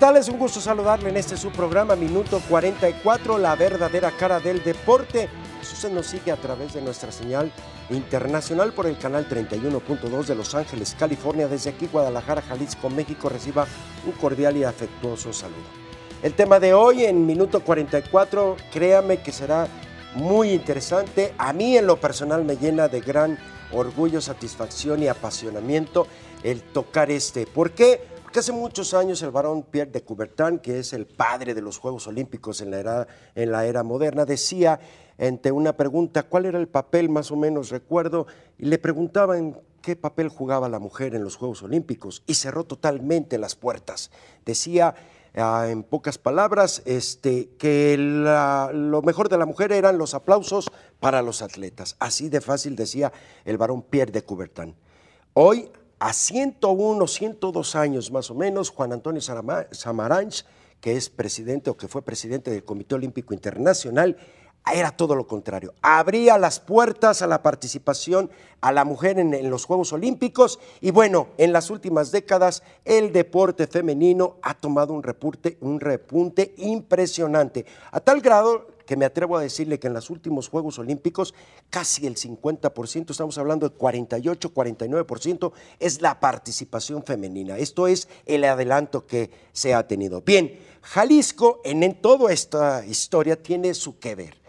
tal? Es un gusto saludarle en este su programa Minuto 44, la verdadera cara del deporte. Si usted nos sigue a través de nuestra señal internacional por el canal 31.2 de Los Ángeles, California, desde aquí Guadalajara, Jalisco, México, reciba un cordial y afectuoso saludo. El tema de hoy en Minuto 44, créame que será muy interesante. A mí en lo personal me llena de gran orgullo, satisfacción y apasionamiento el tocar este. ¿Por qué? hace muchos años el barón Pierre de Coubertin, que es el padre de los Juegos Olímpicos en la era, en la era moderna, decía ante una pregunta cuál era el papel, más o menos recuerdo, y le preguntaban qué papel jugaba la mujer en los Juegos Olímpicos y cerró totalmente las puertas. Decía, ah, en pocas palabras, este, que lo mejor de la mujer eran los aplausos para los atletas. Así de fácil decía el varón Pierre de Coubertin. Hoy a 101, 102 años más o menos, Juan Antonio Samaranch, que es presidente o que fue presidente del Comité Olímpico Internacional, era todo lo contrario. Abría las puertas a la participación a la mujer en, los Juegos Olímpicos y bueno, en las últimas décadas el deporte femenino ha tomado un, un repunte impresionante, a tal grado que me atrevo a decirle que en los últimos Juegos Olímpicos casi el 50%, estamos hablando del 48, 49%, es la participación femenina. Esto es el adelanto que se ha tenido. Bien, Jalisco en, en toda esta historia tiene su que ver.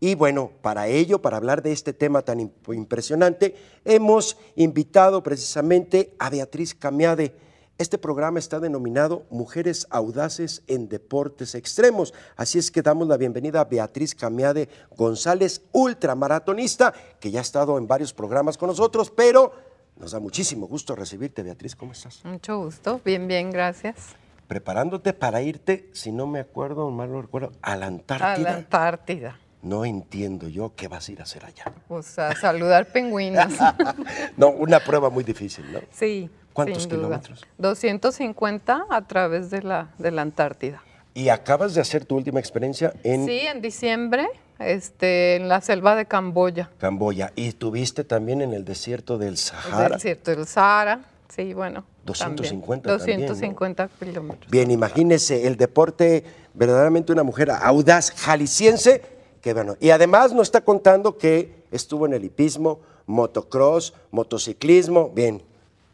Y bueno, para ello, para hablar de este tema tan impresionante, hemos invitado precisamente a Beatriz Camiade este programa está denominado Mujeres Audaces en Deportes Extremos. Así es que damos la bienvenida a Beatriz Camiade González, ultramaratonista, que ya ha estado en varios programas con nosotros, pero nos da muchísimo gusto recibirte, Beatriz. ¿Cómo estás? Mucho gusto. Bien, bien, gracias. Preparándote para irte, si no me acuerdo, mal lo recuerdo, a la Antártida. A la Antártida. No entiendo yo qué vas a ir a hacer allá. O pues, sea, saludar pingüinos. no, una prueba muy difícil, ¿no? Sí, ¿Cuántos kilómetros? 250 a través de la, de la Antártida. ¿Y acabas de hacer tu última experiencia en...? Sí, en diciembre, este, en la selva de Camboya. Camboya. ¿Y estuviste también en el desierto del Sahara? El desierto del Sahara, sí, bueno. 250 también. 250 kilómetros. Bien, imagínese el deporte, verdaderamente una mujer audaz jalisciense, que bueno. Y además nos está contando que estuvo en el hipismo, motocross, motociclismo, bien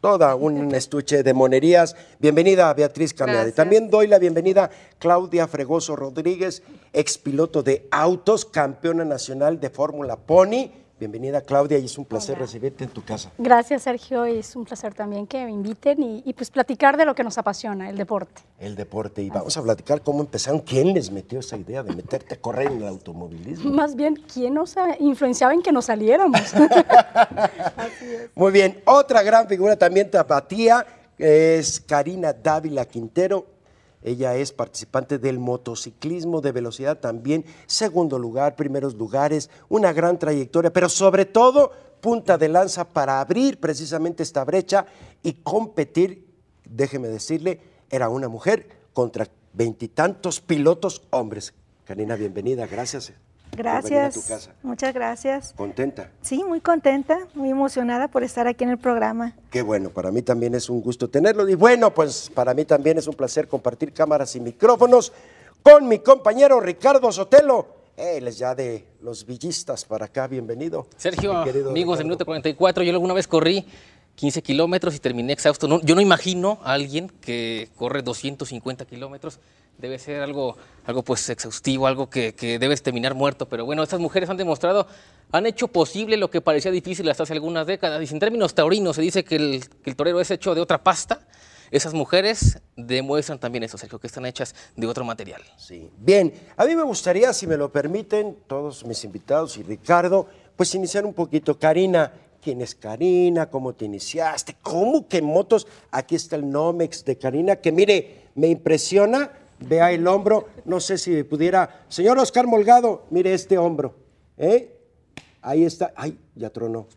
toda un estuche de monerías. Bienvenida Beatriz Camiade. También doy la bienvenida a Claudia Fregoso Rodríguez, expiloto de autos, campeona nacional de Fórmula Pony Bienvenida Claudia y es un placer recibirte en tu casa. Gracias Sergio y es un placer también que me inviten y, pues platicar de lo que nos apasiona, el deporte. El deporte y vamos a platicar cómo empezaron, quién les metió esa idea de meterte a correr en el automovilismo. Más bien, quién nos influenciaba en que nos saliéramos. Muy bien, otra gran figura también tapatía es Karina Dávila Quintero, ella es participante del motociclismo de velocidad también, segundo lugar, primeros lugares, una gran trayectoria, pero sobre todo punta de lanza para abrir precisamente esta brecha y competir, déjeme decirle, era una mujer contra veintitantos pilotos hombres. Karina, bienvenida, gracias. Gracias. Muchas gracias. ¿Contenta? Sí, muy contenta, muy emocionada por estar aquí en el programa. Qué bueno, para mí también es un gusto tenerlo. Y bueno, pues para mí también es un placer compartir cámaras y micrófonos con mi compañero Ricardo Sotelo. Él es ya de los villistas para acá, bienvenido. Sergio, amigos del Minuto 44, yo alguna vez corrí 15 kilómetros y terminé exhausto. yo no imagino a alguien que corre 250 kilómetros debe ser algo, algo pues exhaustivo, algo que, que, debes terminar muerto. Pero bueno, estas mujeres han demostrado, han hecho posible lo que parecía difícil hasta hace algunas décadas. Y en términos taurinos se dice que el, que el torero es hecho de otra pasta. Esas mujeres demuestran también eso, Sergio, que están hechas de otro material. Sí. Bien, a mí me gustaría, si me lo permiten, todos mis invitados y Ricardo, pues iniciar un poquito. Karina, quién es Karina, cómo te iniciaste, cómo que motos, aquí está el Nomex de Karina, que mire, me impresiona vea el hombro, no sé si pudiera, señor Oscar Molgado, mire este hombro, ¿eh? Ahí está, ay, ya tronó.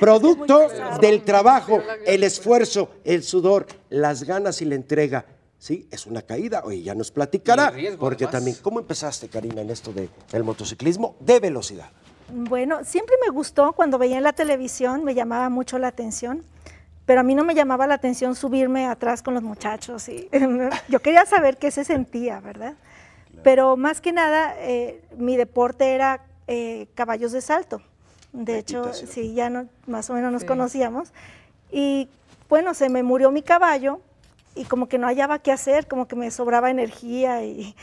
Producto del trabajo, el esfuerzo, el sudor, las ganas y la entrega. Sí, es una caída. Oye, ya nos platicará. porque también, ¿cómo empezaste, Karina, en esto del el motociclismo de velocidad? Bueno, siempre me gustó cuando veía en la televisión, me llamaba mucho la atención pero a mí no me llamaba la atención subirme atrás con los muchachos. Y, yo quería saber qué se sentía, ¿verdad? Pero más que nada, eh, mi deporte era eh, caballos de salto. De hecho, sí, ya no, más o menos nos conocíamos. Y bueno, se me murió mi caballo y como que no hallaba qué hacer, como que me sobraba energía y,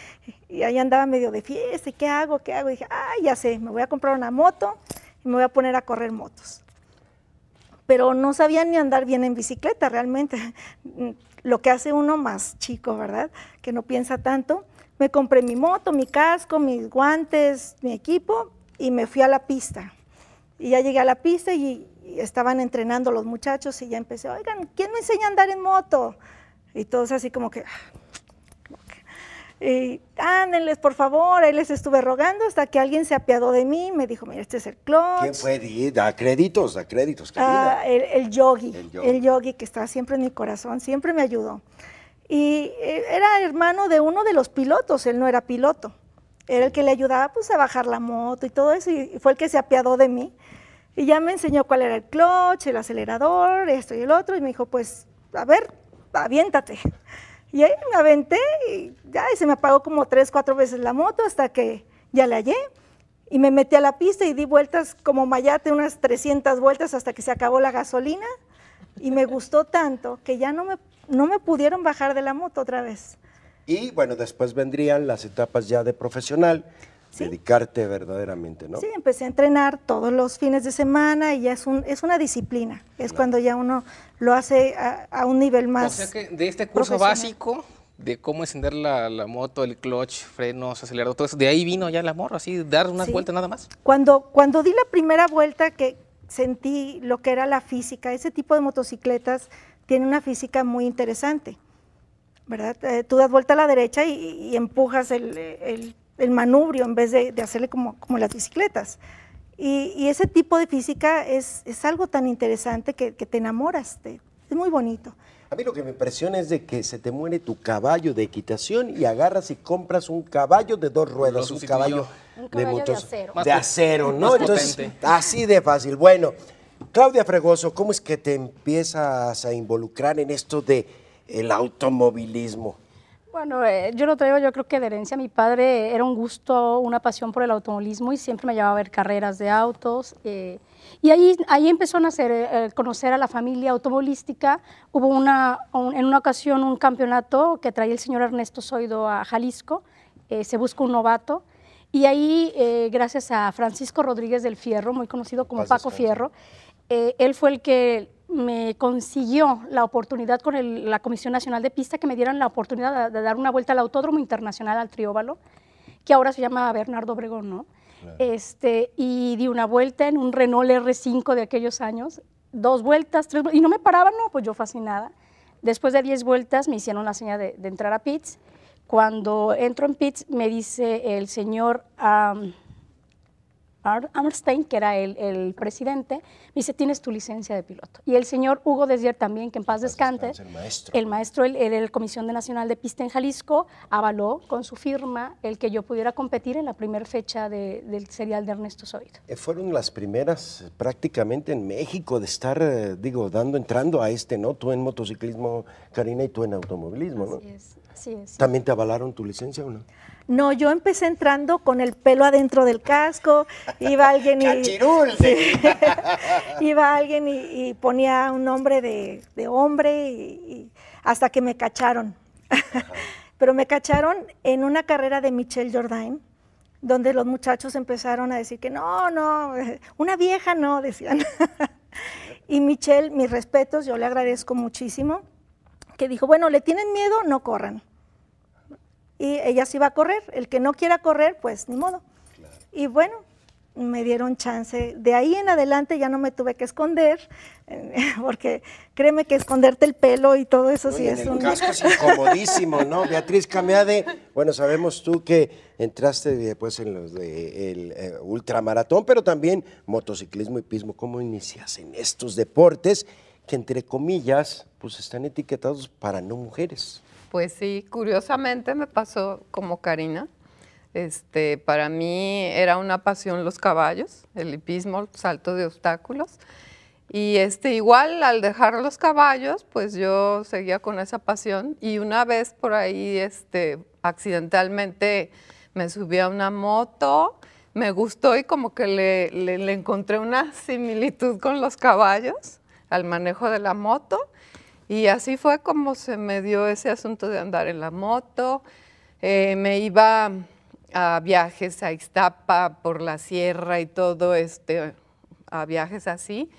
ahí andaba medio de fiesta, ¿qué hago? ¿Qué hago? dije, ah, ya sé, me voy a comprar una moto y me voy a poner a correr motos pero no sabía ni andar bien en bicicleta realmente. Lo que hace uno más chico, ¿verdad? Que no piensa tanto. Me compré mi moto, mi casco, mis guantes, mi equipo y me fui a la pista. Y ya llegué a la pista y, y estaban entrenando los muchachos y ya empecé, oigan, ¿quién me enseña a andar en moto? Y todos así como que, ah, eh, ándenles, por favor, ahí les estuve rogando hasta que alguien se apiadó de mí, me dijo, mira, este es el clutch. ¿Quién fue? Da créditos, da créditos, ah, el, yogi, el, yogi, que está siempre en mi corazón, siempre me ayudó. Y eh, era hermano de uno de los pilotos, él no era piloto, era el que le ayudaba pues a bajar la moto y todo eso, y fue el que se apiadó de mí. Y ya me enseñó cuál era el clutch, el acelerador, esto y el otro, y me dijo, pues, a ver, aviéntate. Y ahí me aventé y ya se me apagó como tres, cuatro veces la moto hasta que ya la hallé. Y me metí a la pista y di vueltas como mayate, unas 300 vueltas hasta que se acabó la gasolina. Y me gustó tanto que ya no me, no me pudieron bajar de la moto otra vez. Y bueno, después vendrían las etapas ya de profesional, dedicarte verdaderamente, ¿no? Sí, empecé a entrenar todos los fines de semana y ya es, un, es una disciplina. Es cuando ya uno lo hace a, un nivel más. O sea que de este curso básico de cómo encender la, moto, el clutch, frenos, acelerador, todo eso, de ahí vino ya el amor, así, dar una vuelta nada más. Cuando, cuando di la primera vuelta que sentí lo que era la física, ese tipo de motocicletas tiene una física muy interesante. ¿Verdad? Eh, tú das vuelta a la derecha y, empujas el el manubrio en vez de, hacerle como, las bicicletas. Y, ese tipo de física es, algo tan interesante que, te enamoras, es muy bonito. A mí lo que me impresiona es de que se te muere tu caballo de equitación y agarras y compras un caballo de dos ruedas, un caballo, de, de acero. ¿no? así de fácil. Bueno, Claudia Fregoso, ¿cómo es que te empiezas a involucrar en esto de el automovilismo? Bueno, eh, yo lo traigo, yo creo que de herencia. Mi padre era un gusto, una pasión por el automovilismo y siempre me llevaba a ver carreras de autos. Eh, y ahí, ahí empezó a eh, conocer a la familia automovilística. Hubo una, en una ocasión un campeonato que traía el señor Ernesto Soido a Jalisco, se busca un novato. Y ahí, gracias a Francisco Rodríguez del Fierro, muy conocido como Paco Fierro, él fue el que me consiguió la oportunidad con la Comisión Nacional de Pista que me dieran la oportunidad de, dar una vuelta al Autódromo Internacional al Trióbalo, que ahora se llama Bernardo Obregón, ¿no? Este, y di una vuelta en un Renault R5 de aquellos años, dos vueltas, tres vueltas, y no me paraban, no, pues yo fascinada. Después de diez vueltas me hicieron la señal de, entrar a pits. Cuando entro en pits me dice el señor... Armstein, que era el, presidente, me dice, tienes tu licencia de piloto. Y el señor Hugo Desier también, que en paz descante, el maestro, el Comisión Nacional de Pista en Jalisco, avaló con su firma el que yo pudiera competir en la primera fecha del serial de Ernesto Zoid. Eh, fueron las primeras prácticamente en México de estar, eh, digo, dando, entrando a este, ¿no? Tú en motociclismo, Karina, y tú en automovilismo, ¿no? Sí es, sí ¿También te avalaron tu licencia o no? No, yo empecé entrando con el pelo adentro del casco, iba alguien y... iba alguien y, ponía un nombre de, hombre hasta que me cacharon. Pero me cacharon en una carrera de Michelle Jordain donde los muchachos empezaron a decir que no, no, una vieja no, decían. y Michelle, mis respetos, yo le agradezco muchísimo, que dijo, bueno, le tienen miedo, no corran y ella sí iba a correr. El que no quiera correr, pues ni modo. Y bueno, me dieron chance. De ahí en adelante ya no me tuve que esconder, porque créeme que esconderte el pelo y todo eso sí es el un... casco es incomodísimo, ¿no? Beatriz Cameade, bueno, sabemos tú que entraste después en los de el, eh, ultramaratón, pero también motociclismo y pismo. ¿Cómo inicias en estos deportes que, entre comillas, pues están etiquetados para no mujeres? Pues sí, curiosamente me pasó como Karina. Este, para mí era una pasión los caballos, el hipismo, el salto de obstáculos. Y este, igual al dejar los caballos, pues yo seguía con esa pasión. Y una vez por ahí, este, accidentalmente me subí a una moto, me gustó y como que le encontré una similitud con los caballos, al manejo de la moto. Y así fue como se me dio ese asunto de andar en la moto. Eh, me iba a viajes a Ixtapa, por la sierra y todo, este, a viajes así.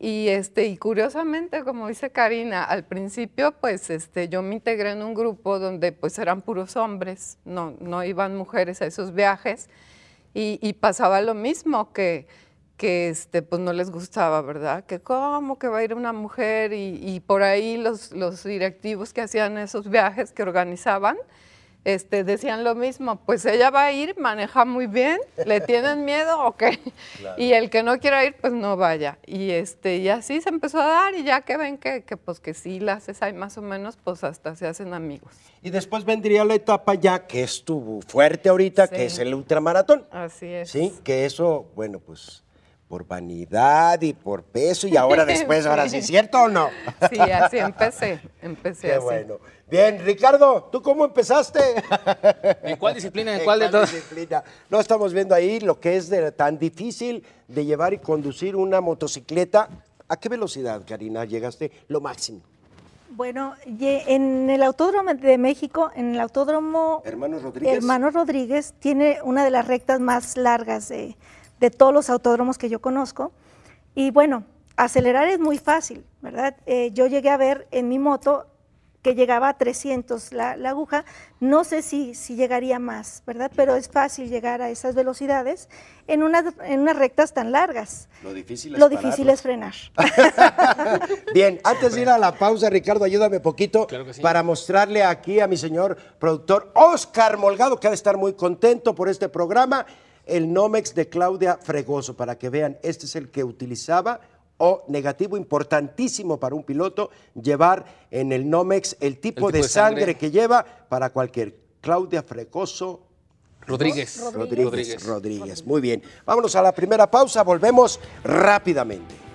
Y, este, y curiosamente, como dice Karina, al principio pues este, yo me integré en un grupo donde pues eran puros hombres, no, no iban mujeres a esos viajes. y pasaba lo mismo, que que este, pues no les gustaba, ¿verdad? Que cómo que va a ir una mujer y, por ahí los, los, directivos que hacían esos viajes que organizaban, este, decían lo mismo, pues ella va a ir, maneja muy bien, ¿le tienen miedo o qué? Y el que no quiera ir, pues no vaya. Y, este, y así se empezó a dar y ya que ven que, que pues que sí las haces ahí más o menos, pues hasta se hacen amigos. Y después vendría la etapa ya que estuvo fuerte ahorita, que es el ultramaratón. Así es. Sí, que eso, bueno, pues por vanidad y por peso y ahora después, ahora sí, ¿cierto o no? Sí, así empecé, empecé Qué bueno. Bien, Ricardo, ¿tú cómo empezaste? ¿En cuál disciplina? ¿En cuál, disciplina? No estamos viendo ahí lo que es tan difícil de llevar y conducir una motocicleta. ¿A qué velocidad, Karina, llegaste lo máximo? Bueno, en el Autódromo de México, en el Autódromo Hermano Rodríguez, Hermano Rodríguez tiene una de las rectas más largas de de todos los autódromos que yo conozco. Y bueno, acelerar es muy fácil, ¿verdad? Eh, yo llegué a ver en mi moto que llegaba a 300 la, aguja, no sé si, si llegaría más, ¿verdad? Pero es fácil llegar a esas velocidades en unas, en unas rectas tan largas. Lo difícil es, Lo difícil es frenar. Bien, antes de ir a la pausa, Ricardo, ayúdame poquito para mostrarle aquí a mi señor productor Oscar Molgado, que ha de estar muy contento por este programa el Nomex de Claudia Fregoso, para que vean, este es el que utilizaba o negativo importantísimo para un piloto llevar en el Nomex el tipo, de, sangre, que lleva para cualquier Claudia Fregoso Rodríguez. Rodríguez. Rodríguez. Rodríguez. Muy bien. Vámonos a la primera pausa. Volvemos rápidamente.